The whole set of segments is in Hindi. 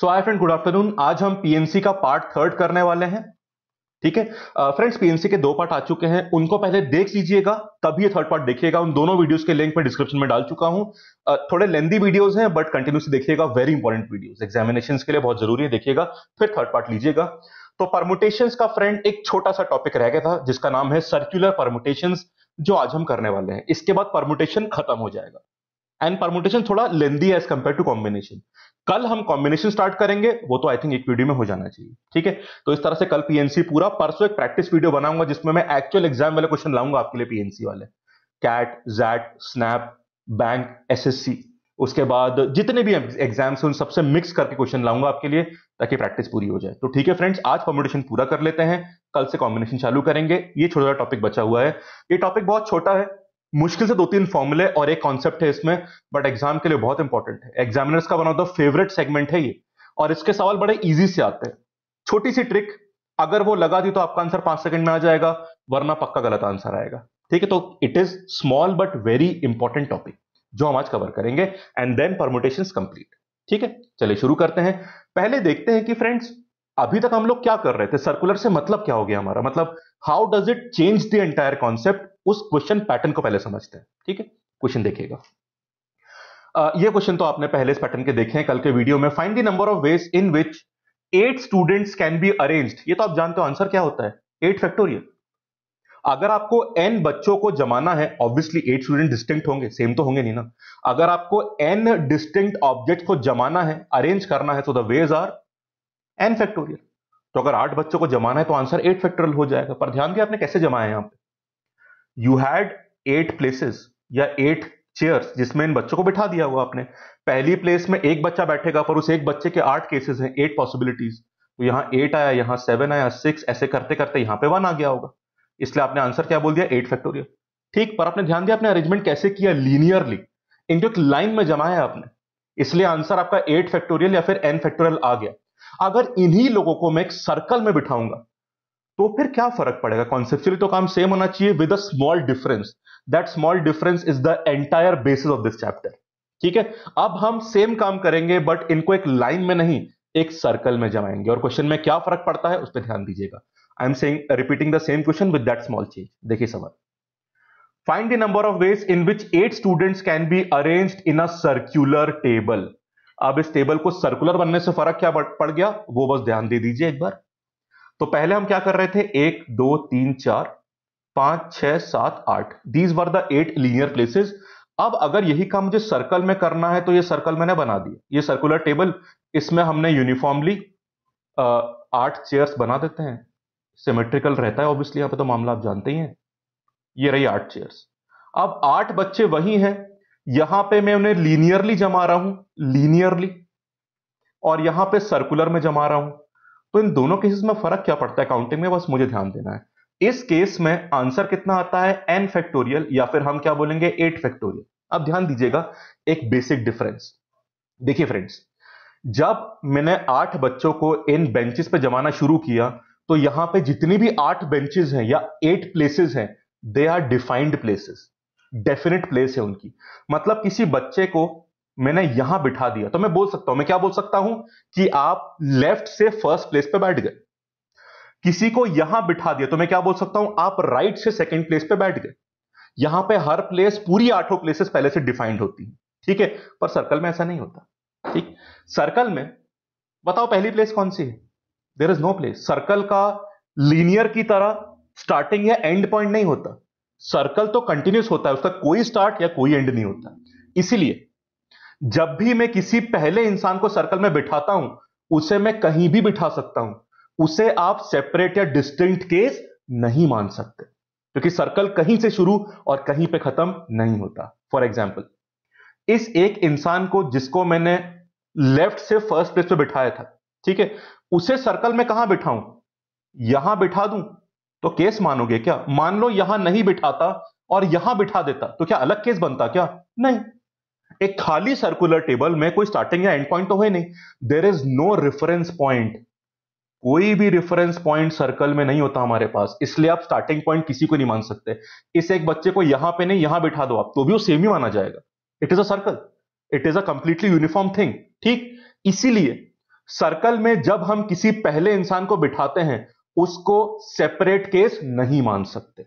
सो आई फ्रेंड गुड आफ्टरनून आज हम पीएमसी का पार्ट थर्ड करने वाले हैं ठीक है फ्रेंड्स पीएमसी के दो पार्ट आ चुके हैं उनको पहले देख लीजिएगा तभी ये थर्ड पार्ट देखिएगा उन दोनों वीडियोस के लिंक मैं डिस्क्रिप्शन में डाल चुका हूं uh, थोड़े लेंदी वीडियोस हैं बट कंटिन्यूसली देखिएगा वेरी इंपॉर्टेंट वीडियोस एग्जामिनेशन के लिए बहुत जरूरी है देखिएगा फिर थर्ड पार्ट लीजिएगा तो परमोटेशन का फ्रेंड एक छोटा सा टॉपिक रह गया था जिसका नाम है सर्क्यूलर परमोटेशन जो आज हम करने वाले हैं इसके बाद परमोटेशन खत्म हो जाएगा एंड परमुटेशन थोड़ा लेंदी है एज कम्पेयर टू कॉम्बिनेशन कल हम कॉम्बिनेशन स्टार्ट करेंगे वो तो आई थिंक एक वीडियो में हो जाना चाहिए ठीक है तो इस तरह से कल पीएनसी पूरा परसों एक प्रैक्टिस वीडियो बनाऊंगा जिसमें मैं एक्चुअल एग्जाम वाले क्वेश्चन लाऊंगा आपके लिए पीएनसी वाले CAT XAT SNAP bank SSC उसके बाद जितने भी एग्जाम्स हैं उन सबसे मिक्स करके क्वेश्चन लाऊंगा आपके लिए ताकि प्रैक्टिस पूरी हो जाए तो ठीक है फ्रेंड्स आज कॉम्बिनेशन पूरा कर लेते हैं कल से कॉम्बिनेशन चालू करेंगे ये छोटा सा टॉपिक बचा हुआ है ये टॉपिक बहुत छोटा है मुश्किल से दो तीन फॉर्मूले और एक कॉन्सेप्ट है इसमें बट एग्जाम के लिए बहुत इंपॉर्टेंट है एग्जामिनर्स का one of the favourite segment है ये और इसके सवाल बड़े ईजी से आते हैं छोटी सी ट्रिक अगर वो लगा दी तो आपका आंसर पांच सेकंड में आ जाएगा वरना पक्का गलत आंसर आएगा ठीक है तो it is small but very important topic जो हम आज कवर करेंगे एंड देन परमोटेशन कंप्लीट ठीक है चलिए शुरू करते हैं पहले देखते हैं कि फ्रेंड्स अभी तक हम लोग क्या कर रहे थे सर्कुलर से मतलब क्या हो गया हमारा मतलब how does it change the entire concept उस क्वेश्चन पैटर्न को पहले समझते हैं ठीक है क्वेश्चन देखिएगा ये क्वेश्चन तो आपने पहले इस पैटर्न के देखे हैं कल के वीडियो में find the number of ways in which eight students can be arranged ये तो आप जानते हो आंसर क्या होता है एट फैक्टोरियल अगर आपको एन बच्चों को जमाना है ऑब्वियसली एट स्टूडेंट डिस्टिंक्ट होंगे सेम तो होंगे नहीं ना अगर आपको एन डिस्टिंक्ट ऑब्जेक्ट को जमाना है अरेंज करना है तो the ways are n factorial तो अगर आठ बच्चों को जमाना है तो आंसर एट फैक्टोरियल हो जाएगा पर ध्यान दिया आपने कैसे जमाया यहां पे यू हैड एट प्लेसेस या एट चेयर्स जिसमें इन बच्चों को बिठा दिया हुआ आपने पहली प्लेस में एक बच्चा बैठेगा पर उस एक बच्चे के आठ केसेस हैं एट पॉसिबिलिटीज तो यहां एट आया यहां सेवन आया सिक्स ऐसे करते करते यहां पे वन आ गया होगा इसलिए आपने आंसर क्या बोल दिया एट फैक्टोरियल ठीक पर आपने ध्यान दिया आपने अरेंजमेंट कैसे किया लीनियरली इनको एक लाइन में जमाया आपने इसलिए आंसर आपका एट फैक्टोरियल या फिर एन फैक्टोरियल आ गया अगर इन्हीं लोगों को मैं एक सर्कल में बिठाऊंगा तो फिर क्या फर्क पड़ेगा कॉन्सेप्चुअली तो काम सेम होना चाहिए with a small difference that small difference is the entire basis of this chapter ठीक है अब हम सेम काम करेंगे बट इनको एक लाइन में नहीं एक सर्कल में जमाएंगे और क्वेश्चन में क्या फर्क पड़ता है उस पर ध्यान दीजिएगा I am saying repeating the same question with that small change देखिए सवाल find the number of ways in which eight students can be arranged in a circular table अब इस टेबल को सर्कुलर बनने से फर्क क्या पड़ गया वो बस ध्यान दे दीजिए एक बार तो पहले हम क्या कर रहे थे एक दो तीन चार पांच छह सात आठ these were the eight linear places अब अगर यही काम मुझे सर्कल में करना है तो ये सर्कल मैंने बना दिया ये सर्कुलर टेबल इसमें हमने यूनिफॉर्मली आठ चेयर्स बना देते हैं सिमेट्रिकल रहता है ऑब्वियसली यहां पे तो मामला आप जानते ही हैं ये रही आठ चेयर्स अब आठ बच्चे वही हैं यहां पे मैं उन्हें लीनियरली जमा रहा हूं लीनियरली और यहां पे सर्कुलर में जमा रहा हूं तो इन दोनों केसेस में फर्क क्या पड़ता है काउंटिंग में बस मुझे ध्यान देना है इस केस में आंसर कितना आता है एन फैक्टोरियल या फिर हम क्या बोलेंगे एट फैक्टोरियल अब ध्यान दीजिएगा एक बेसिक डिफरेंस देखिए फ्रेंड्स जब मैंने आठ बच्चों को इन बेंचेस पे जमाना शुरू किया तो यहां पे जितनी भी आठ बेंचेस हैं या एट प्लेसेस हैं they are defined places definite place है उनकी मतलब किसी बच्चे को मैंने यहां बिठा दिया तो मैं बोल सकता हूं मैं क्या बोल सकता हूं कि आप लेफ्ट से फर्स्ट प्लेस पे बैठ गए किसी को यहां बिठा दिया तो मैं क्या बोल सकता हूं आप राइट से सेकंड प्लेस पे बैठ गए यहां पे हर प्लेस पूरी आठों प्लेसेस पहले से डिफाइंड होती है ठीक है पर सर्कल में ऐसा नहीं होता ठीक सर्कल में बताओ पहली प्लेस कौन सी है there is no place circle का लीनियर की तरह स्टार्टिंग या एंड पॉइंट नहीं होता सर्कल तो कंटिन्यूस होता है उसका कोई स्टार्ट या कोई एंड नहीं होता इसीलिए जब भी मैं किसी पहले इंसान को सर्कल में बिठाता हूं उसे मैं कहीं भी बिठा सकता हूं उसे आप सेपरेट या डिस्टिंक्ट केस नहीं मान सकते क्योंकि सर्कल कहीं से शुरू और कहीं पे खत्म नहीं होता फॉर एग्जाम्पल इस एक इंसान को जिसको मैंने लेफ्ट से फर्स्ट प्लेस पे बिठाया था ठीक है उसे सर्कल में कहां बिठाऊं यहां बिठा दूं तो केस मानोगे क्या मान लो यहां नहीं बिठाता और यहां बिठा देता तो क्या अलग केस बनता क्या नहीं एक खाली सर्कुलर टेबल में कोई स्टार्टिंग या एंड पॉइंट तो है नहीं there is no reference point कोई भी रेफरेंस पॉइंट सर्कल में नहीं होता हमारे पास इसलिए आप स्टार्टिंग पॉइंट किसी को नहीं मान सकते इस एक बच्चे को यहां पे नहीं यहां बिठा दो आप तो भी वो सेम ही माना जाएगा it is a circle it is a completely uniform thing ठीक इसीलिए सर्कल में जब हम किसी पहले इंसान को बिठाते हैं उसको सेपरेट केस नहीं मान सकते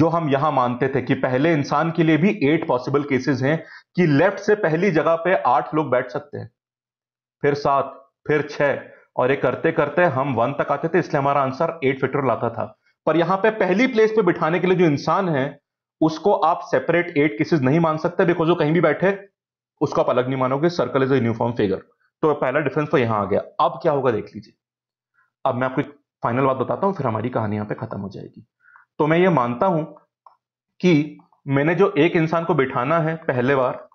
जो हम यहां मानते थे कि पहले इंसान के लिए भी एट पॉसिबल केसेस हैं कि लेफ्ट से पहली जगह पे आठ लोग बैठ सकते हैं फिर सात फिर छह और ये करते करते हम वन तक आते थे इसलिए हमारा आंसर एट फिटर लाता था पर यहां पे पहली प्लेस पे बिठाने के लिए जो इंसान है उसको आप सेपरेट एट केसेस नहीं मान सकते बिकॉज वो कहीं भी बैठे उसको आप अलग नहीं मानोगे सर्कल इज यूनिफॉर्म फिगर तो पहला डिफरेंस तो यहां आ गया अब क्या होगा देख लीजिए अब मैं आपको फाइनल बात बताता हूं फिर हमारी कहानी यहां पे खत्म हो जाएगी तो मैं ये मानता हूं कि मैंने जो एक इंसान को बिठाना है पहले बार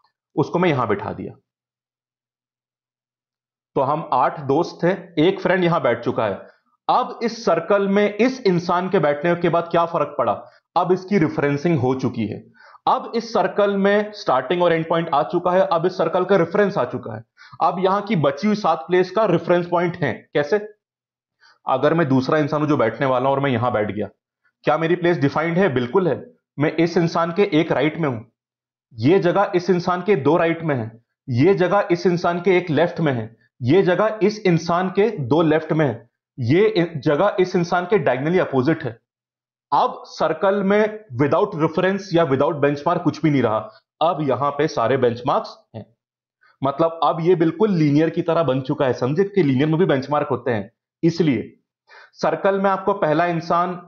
उसको मैं यहां बिठा दिया तो हम आठ दोस्त थे एक फ्रेंड यहां बैठ चुका है अब इस सर्कल में इस इंसान के बैठने के बाद क्या फर्क पड़ा अब इसकी रेफरेंसिंग हो चुकी है अब इस सर्कल में स्टार्टिंग और एंड पॉइंट आ चुका है अब इस सर्कल का रेफरेंस आ चुका है अब यहां की बची हुई सात प्लेस का रेफरेंस पॉइंट है कैसे अगर मैं दूसरा इंसान हूं जो बैठने वाला हूं और मैं यहां बैठ गया क्या मेरी प्लेस डिफाइंड है बिल्कुल है मैं इस इंसान के एक राइट में हूं ये जगह इस इंसान के दो राइट में है ये जगह इस इंसान के एक लेफ्ट में है ये जगह इस इंसान के दो लेफ्ट में है ये जगह इस इंसान के डायगनली अपोजिट है अब सर्कल में विदाउट रेफरेंस या विदाउट बेंचमार्क कुछ भी नहीं रहा अब यहां पे सारे बेंचमार्क्स हैं मतलब अब ये बिल्कुल लीनियर की तरह बन चुका है समझे कि लीनियर में भी बेंचमार्क होते हैं इसलिए सर्कल में आपको पहला इंसान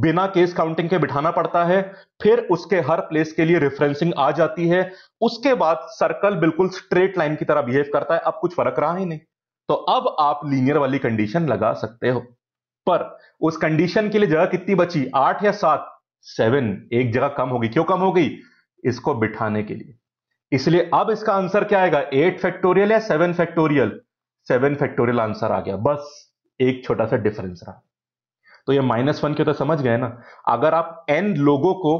बिना केस काउंटिंग के बिठाना पड़ता है फिर उसके हर प्लेस के लिए रेफरेंसिंग आ जाती है उसके बाद सर्कल बिल्कुल स्ट्रेट लाइन की तरह बिहेव करता है अब कुछ फर्क रहा ही नहीं तो अब आप लीनियर वाली कंडीशन लगा सकते हो पर उस कंडीशन के लिए जगह कितनी बची आठ या सात सेवन एक जगह कम होगी क्यों कम हो गई इसको बिठाने के लिए इसलिए अब इसका आंसर क्या आएगा एट फैक्टोरियल या seven factorial seven factorial answer आ गया बस एक छोटा सा डिफरेंस रहा तो ये माइनस वन के तो समझ गए ना अगर आप एन लोगों को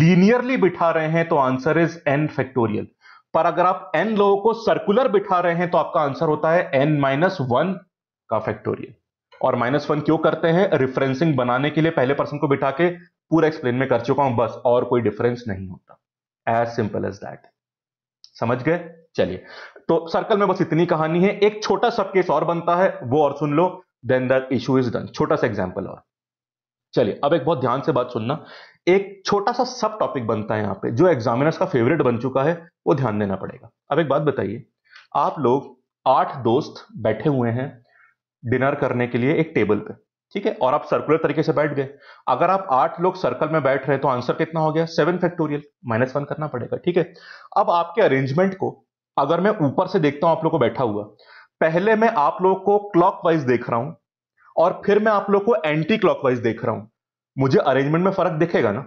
लीनियरली बिठा रहे हैं तो आंसर इज एन फैक्टोरियल पर अगर आप एन लोगों को सर्कुलर बिठा रहे हैं तो आपका आंसर होता है एन माइनस वन का फैक्टोरियल और माइनस वन क्यों करते हैं रिफरेंसिंग बनाने के लिए पहले पर्सन को बिठा के पूरा एक्सप्लेन में कर चुका हूं बस और कोई डिफरेंस नहीं होता एज सिंपल एज दैट समझ गए चलिए तो सर्कल में बस इतनी कहानी है एक छोटा सब केस और बनता है वो और सुन लो then that issue is done छोटा सा एग्जाम्पल और चलिए अब एक बहुत ध्यान से बात सुनना एक छोटा सा सब टॉपिक बनता है यहाँ पे जो एग्जामिनर्स का फेवरेट बन चुका है वो ध्यान देना पड़ेगा अब एक बात बताइए आप लोग आठ दोस्त बैठे हुए हैं डिनर करने के लिए एक टेबल पे ठीक है और आप सर्कुलर तरीके से बैठ गए अगर आप आठ लोग सर्कल में बैठ रहे हैं तो आंसर कितना हो गया सेवन फैक्टोरियल माइनस वन करना पड़ेगा ठीक है अब आपके अरेंजमेंट को अगर मैं ऊपर से देखता हूं आप लोग को बैठा हुआ पहले मैं आप लोग को क्लॉकवाइज देख रहा हूं और फिर मैं आप लोग को एंटी क्लॉकवाइज देख रहा हूं मुझे अरेंजमेंट में फर्क दिखेगा ना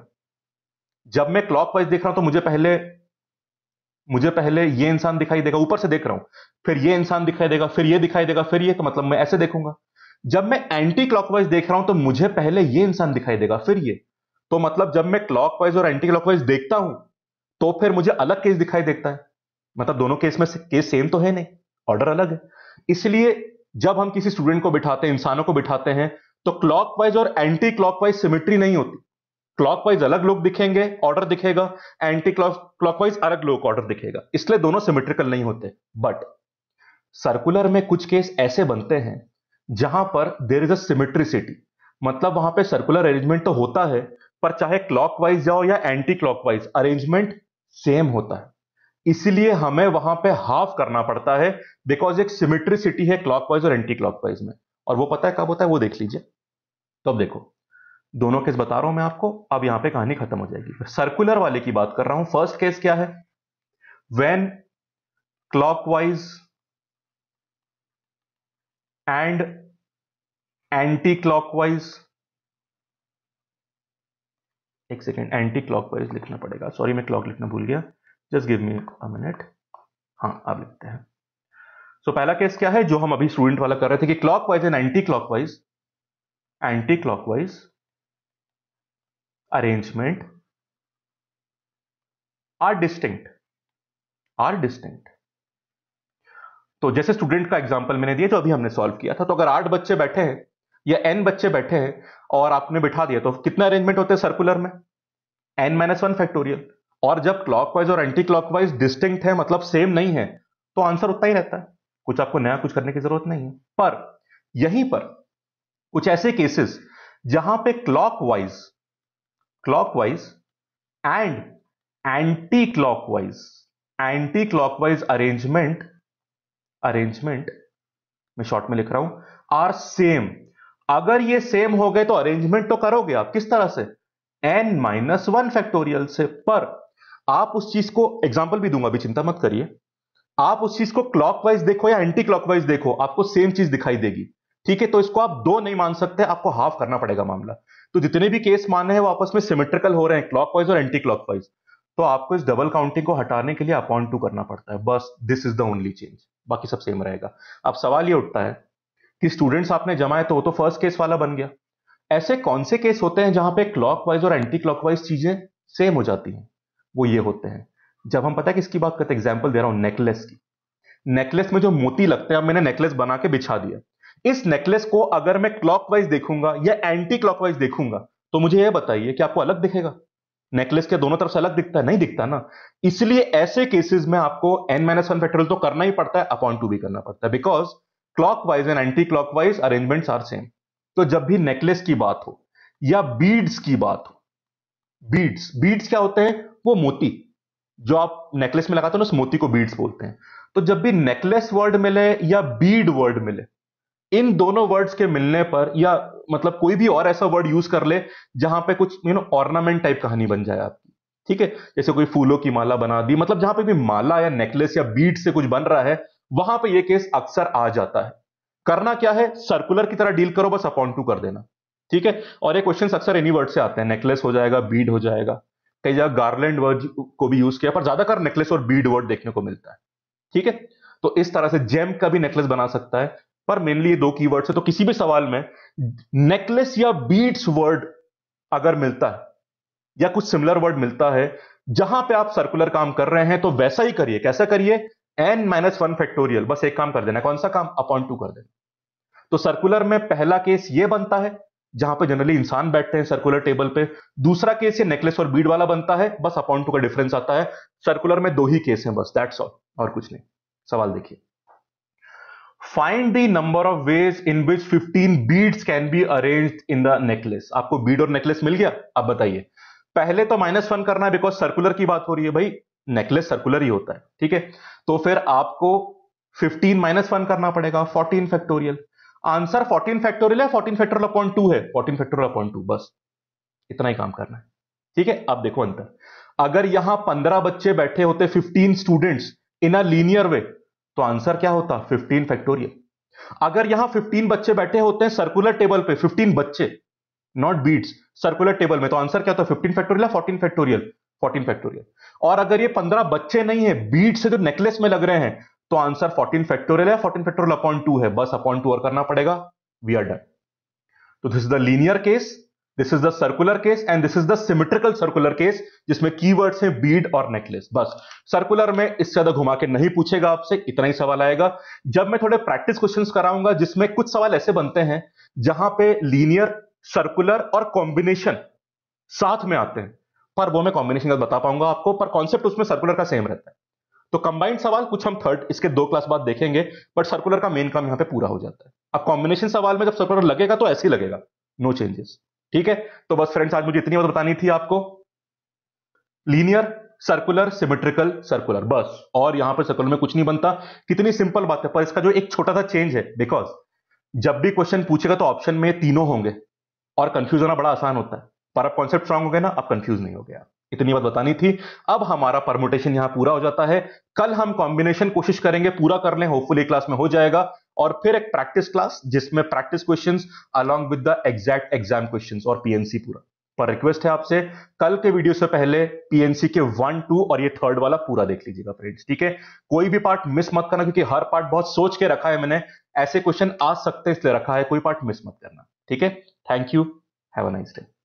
जब मैं क्लॉकवाइज देख रहा हूं तो मुझे पहले मुझे पहले ये इंसान दिखाई देगा ऊपर से देख रहा हूं फिर ये इंसान दिखाई देगा फिर ये दिखाई देगा फिर ये तो मतलब मैं ऐसे देखूंगा जब मैं एंटी क्लॉकवाइज देख रहा हूं तो मुझे पहले ये इंसान दिखाई देगा फिर ये तो मतलब जब मैं क्लॉकवाइज और एंटी क्लॉकवाइज देखता हूं तो फिर मुझे अलग केस दिखाई देता है मतलब दोनों केस में केस सेम तो है नहीं ऑर्डर अलग है इसलिए जब हम किसी स्टूडेंट को बिठाते हैं इंसानों को बिठाते हैं तो क्लॉकवाइज और एंटी क्लॉकवाइज सिमेट्री नहीं होती क्लॉकवाइज अलग लोग दिखेंगे ऑर्डर दिखेगा एंटी क्लॉकवाइज अलग लोग ऑर्डर दिखेगा इसलिए दोनों सिमेट्रिकल नहीं होते बट सर्कुलर में कुछ केस ऐसे बनते हैं जहां पर देर इज अ सिमेट्रिसिटी मतलब वहां पे सर्कुलर अरेंजमेंट तो होता है पर चाहे क्लॉकवाइज जाओ या एंटी क्लॉकवाइज अरेंजमेंट सेम होता है इसलिए हमें वहां पे हाफ करना पड़ता है बिकॉज एक सिमिट्रिसिटी है क्लॉकवाइज और एंटी क्लॉकवाइज में और वो पता है कब होता है वो देख लीजिए तो अब देखो दोनों केस बता रहा हूं मैं आपको अब यहां पे कहानी खत्म हो जाएगी सर्कुलर वाले की बात कर रहा हूं फर्स्ट केस क्या है when clockwise and anti clockwise एक सेकेंड एंटी क्लॉकवाइज लिखना पड़ेगा सॉरी मैं क्लॉक लिखना भूल गया just give me a minute हाँ आप लिखते हैं सो so, पहला केस क्या है जो हम अभी स्टूडेंट वाला कर रहे थे कि clockwise and anti clockwise anti clockwise arrangement are distinct are distinct तो जैसे स्टूडेंट का एग्जाम्पल मैंने दिया जो अभी हमने सॉल्व किया था तो अगर आठ बच्चे बैठे हैं या एन बच्चे बैठे हैं और आपने बिठा दिया तो कितना अरेंजमेंट होते हैं सर्कुलर में एन माइनस वन फैक्टोरियल और जब क्लॉकवाइज और एंटी क्लॉकवाइज डिस्टिंक्ट है मतलब सेम नहीं है तो आंसर उतना ही रहता है कुछ आपको नया कुछ करने की जरूरत नहीं है पर यहीं पर कुछ ऐसे केसेस जहां पे clockwise clockwise and anti clockwise anti clockwise arrangement arrangement मैं शॉर्ट में लिख रहा हूं आर सेम अगर ये सेम हो गए तो अरेंजमेंट तो करोगे आप किस तरह से एन माइनस वन फैक्टोरियल से पर आप उस चीज को एग्जाम्पल भी दूंगा अभी चिंता मत करिए आप उस चीज को क्लॉकवाइज देखो या एंटी क्लॉकवाइज देखो आपको सेम चीज दिखाई देगी ठीक है तो इसको आप दो नहीं मान सकते आपको हाफ करना पड़ेगा मामला तो जितने भी केस माने हैं वो आपस में सिमेट्रिकल हो रहे हैं क्लॉकवाइज और एंटी क्लॉकवाइज तो आपको इस डबल काउंटिंग को हटाने के लिए अपॉन टू करना पड़ता है बस this is the only change बाकी सब सेम रहेगा अब सवाल ये उठता है कि स्टूडेंट्स आपने है तो वो तो फर्स्ट केस वाला बन गया ऐसे कौन से केस होते हैं जहां पे क्लॉकवाइज और एंटी क्लॉकवाइज चीजें सेम हो जाती हैं वो ये होते हैं जब हम पता है किसकी बात करते हैं एग्जाम्पल दे रहा हूं नेकलेस की नेकलेस में जो मोती लगते हैं मैंने नेकलेस बना के बिछा दिया इस नेकलेस को अगर मैं क्लॉकवाइज देखूंगा या एंटी क्लॉकवाइज देखूंगा तो मुझे यह बताइए कि आपको अलग दिखेगा नेकलेस के दोनों तरफ से अलग दिखता है नहीं दिखता ना इसलिए ऐसे केसेस में आपको एन माइनस वन फेक्टोरियल तो करना ही पड़ता है अपॉन टू भी करना पड़ता है because clockwise and anti clockwise arrangements are same तो जब भी नेकलेस की बात हो या बीड्स की बात हो बीड्स बीड्स क्या होते हैं वो मोती जो आप नेकलेस में लगाते हो ना उस मोती को बीड्स बोलते हैं तो जब भी नेकलेस वर्ड मिले या बीड वर्ड मिले इन दोनों वर्ड्स के मिलने पर या मतलब कोई भी और ऐसा वर्ड यूज कर ले जहां पे कुछ यू नो ऑर्नामेंट टाइप कहानी बन जाए आपकी ठीक है जैसे कोई फूलों की माला बना दी मतलब जहां पे भी माला या नेकलेस या बीड से कुछ बन रहा है वहां पे ये केस अक्सर आ जाता है करना क्या है सर्कुलर की तरह डील करो बस अपॉन टू कर देना ठीक है और ये क्वेश्चन अक्सर एनी वर्ड से आते हैं नेकलेस हो जाएगा बीड हो जाएगा कई जगह गार्लैंड वर्ड को भी यूज किया पर ज्यादातर नेकलेस और बीड वर्ड देखने को मिलता है ठीक है तो इस तरह से जेम का भी नेकलेस बना सकता है पर मेनली ये दो की वर्ड तो किसी भी सवाल में नेकलेस या बीड्स वर्ड अगर मिलता है या कुछ सिमिलर वर्ड मिलता है जहां पे आप सर्कुलर काम कर रहे हैं तो वैसा ही करिए कैसा करिए एन माइनस वन फैक्टोरियल बस एक काम कर देना कौन सा काम अपॉन टू कर देना तो सर्कुलर में पहला केस ये बनता है जहां पे जनरली इंसान बैठते हैं सर्कुलर टेबल पे दूसरा केस ये नेकलेस और बीड वाला बनता है बस अपॉन टू का डिफरेंस आता है सर्कुलर में दो ही केस हैं बस दैट्स ऑल और कुछ नहीं सवाल देखिए find the number of ways in which 15 beads can be arrange in the necklace आपको बीड और नेकलेस मिल गया अब बताइए पहले तो माइनस वन करना है बिकॉज सर्कुलर की बात हो रही है भाई नेकलेस सर्कुलर ही होता है ठीक है तो फिर आपको 15 माइनस वन करना पड़ेगा 14 फैक्टोरियल आंसर 14 फैक्टोरियल है 14 फैक्टोरियल अपॉइंट टू है 14 फैक्टोरियल अपॉइंट टू बस इतना ही काम करना है ठीक है अब देखो अंतर अगर यहां पंद्रह बच्चे बैठे होते fifteen students in a linear way तो आंसर क्या होता फिफ्टीन फैक्टोरियल अगर यहां फिफ्टीन बच्चे बैठे होते हैं सर्कुलर टेबल पे फिफ्टीन बच्चे नॉट बीट्स सर्कुलर टेबल में तो आंसर क्या होता fifteen factorial fourteen factorial 14 factorial और अगर ये 15 बच्चे नहीं है बीट्स से जो नेकलेस में लग रहे हैं तो आंसर 14 फैक्टोरियल है 14 फैक्टोरियल अपॉन टू है बस अपॉन टू और करना पड़ेगा वी आर डन तो this is the linear case this is the circular case and this is the symmetrical circular case जिसमें वर्ड है बीड और नेकलेस बस सर्कुलर में इससे ज्यादा घुमा के नहीं पूछेगा आपसे इतना ही सवाल आएगा जब मैं थोड़े प्रैक्टिस क्वेश्चन कराऊंगा जिसमें कुछ सवाल ऐसे बनते हैं जहां पे लीनियर सर्कुलर और कॉम्बिनेशन साथ में आते हैं पर वो मैं कॉम्बिनेशन का बता पाऊंगा आपको पर कॉन्सेप्ट उसमें सर्कुलर का सेम रहता है तो कंबाइंड सवाल कुछ हम थर्ड इसके दो क्लास बाद देखेंगे बट सर्कुलर का मेन काम यहां पे पूरा हो जाता है अब कॉम्बिनेशन सवाल में जब सर्कुलर लगेगा तो ऐसे ही लगेगा नो चेंजेस ठीक है तो बस फ्रेंड्स आज मुझे इतनी बात बतानी थी आपको लीनियर सर्कुलर सिमेट्रिकल सर्कुलर बस और यहां पर सर्कुलर में कुछ नहीं बनता कितनी सिंपल बात है पर इसका जो एक छोटा सा चेंज है बिकॉज जब भी क्वेश्चन पूछेगा तो ऑप्शन में तीनों होंगे और कंफ्यूज होना बड़ा आसान होता है पर आप कॉन्सेप्ट स्ट्रांग हो गए ना आप कंफ्यूज नहीं हो गया इतनी बात बतानी थी अब हमारा परमोटेशन यहां पूरा हो जाता है कल हम कॉम्बिनेशन कोशिश करेंगे पूरा कर लें होपफुली क्लास में हो जाएगा और फिर एक प्रैक्टिस क्लास जिसमें practice questions along with the exact exam questions और पीएनसी पूरा पर रिक्वेस्ट है आपसे कल के वीडियो से पहले पीएनसी के वन टू और ये थर्ड वाला पूरा देख लीजिएगा फ्रेंड्स ठीक है कोई भी पार्ट मिस मत करना क्योंकि हर पार्ट बहुत सोच के रखा है मैंने ऐसे क्वेश्चन आ सकते हैं इसलिए रखा है कोई पार्ट मिस मत करना ठीक है thank you have a nice day